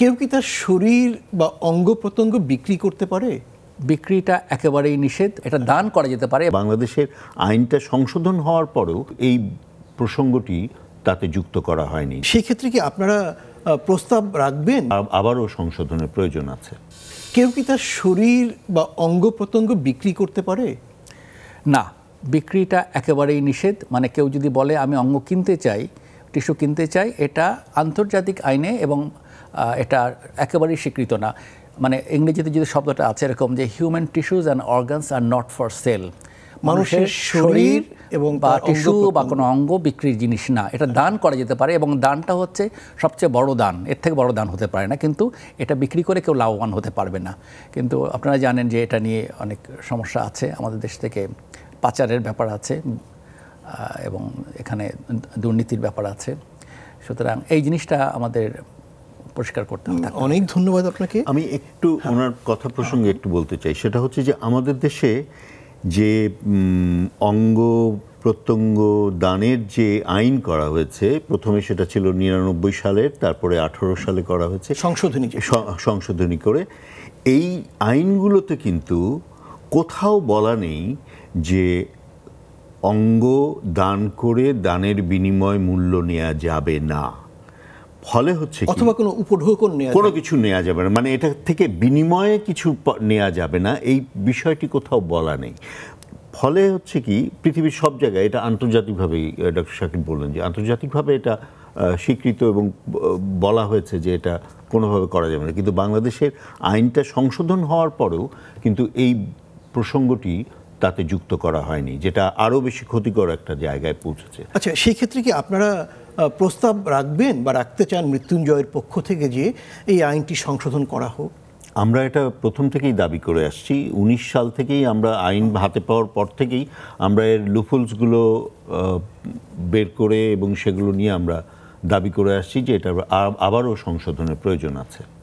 কেউ কি তার শরীর বা অঙ্গ প্রত্যঙ্গ বিক্রি করতে পারে বিক্রিটা একেবারেই নিষেধ এটা দান করা যেতে পারে বাংলাদেশের আইনটা সংশোধন হওয়ার পরেও এই প্রসঙ্গটি তাতে যুক্ত করা হয়নি সেক্ষেত্রে কি আপনারা প্রস্তাব রাখবেন আবারও সংশোধনের প্রয়োজন আছে কেউ কি তার শরীর বা অঙ্গ প্রত্যঙ্গ বিক্রি করতে পারে না বিক্রিটা একেবারেই নিষেধ মানে কেউ যদি বলে আমি অঙ্গ কিনতে চাই টিস্যু কিনতে চাই এটা আন্তর্জাতিক আইনে এবং এটা একেবারেই স্বীকৃত না মানে ইংরেজিতে যদি শব্দটা আছে এরকম যে human tissues and organs are not for sale মানুষের শরীর এবং বা টিস্যু বা কোনো অঙ্গ বিক্রির জিনিস না এটা দান করা যেতে পারে এবং দানটা হচ্ছে সবচেয়ে বড় দান এর থেকে বড় দান হতে পারে না কিন্তু এটা বিক্রি করে কেউ লাভবান হতে পারবে না কিন্তু আপনারা জানেন যে এটা নিয়ে অনেক সমস্যা আছে আমাদের দেশ থেকে পাচারের ব্যাপার আছে এবং এখানে দুর্নীতির ব্যাপার আছে সুতরাং এই জিনিসটা আমাদের পরিষ্কার করতে হবে অনেক ধন্যবাদ আপনাকে আমি একটু হ্যাঁ। ওনার কথা প্রসঙ্গে একটু বলতে চাই সেটা হচ্ছে যে আমাদের দেশে যে অঙ্গ প্রত্যঙ্গ দানের যে আইন করা হয়েছে প্রথমে সেটা ছিল নিরানব্বই সালের তারপরে আঠারো সালে করা হয়েছে সংশোধনী সংশোধনী করে এই আইনগুলোতে কিন্তু কোথাও বলা নেই যে অঙ্গ দান করে দানের বিনিময় মূল্য নেওয়া যাবে না ফলে হচ্ছে অথবা কোনো উপঢৌকন নেওয়া কোনো কিছু নেওয়া যাবে না মানে এটা থেকে বিনিময়ে কিছু নেওয়া যাবে না এই বিষয়টি কোথাও বলা নেই ফলে হচ্ছে কি পৃথিবীর সব জায়গায় এটা আন্তর্জাতিকভাবেই ডক্টর শাকিব বললেন যে আন্তর্জাতিকভাবে এটা স্বীকৃত এবং বলা হয়েছে যে এটা কোনোভাবে করা যাবে না কিন্তু বাংলাদেশের আইনটা সংশোধন হওয়ার পরেও কিন্তু এই প্রসঙ্গটি তাতে যুক্ত করা হয়নি যেটা আরও বেশি ক্ষতিকর একটা জায়গায় পৌঁছেছে আচ্ছা সেই ক্ষেত্রে কি আপনারা প্রস্তাব রাখবেন বা রাখতে চান মৃত্যুঞ্জয়ের পক্ষ থেকে যে এই আইনটি সংশোধন করা হোক আমরা এটা প্রথম থেকেই দাবি করে আসছি ১৯ সাল থেকেই আমরা আইন হাতে পাওয়ার পর থেকেই আমরা এর লুফুলসগুলো বের করে এবং সেগুলো নিয়ে আমরা দাবি করে আসছি যে এটা আবারও সংশোধনের প্রয়োজন আছে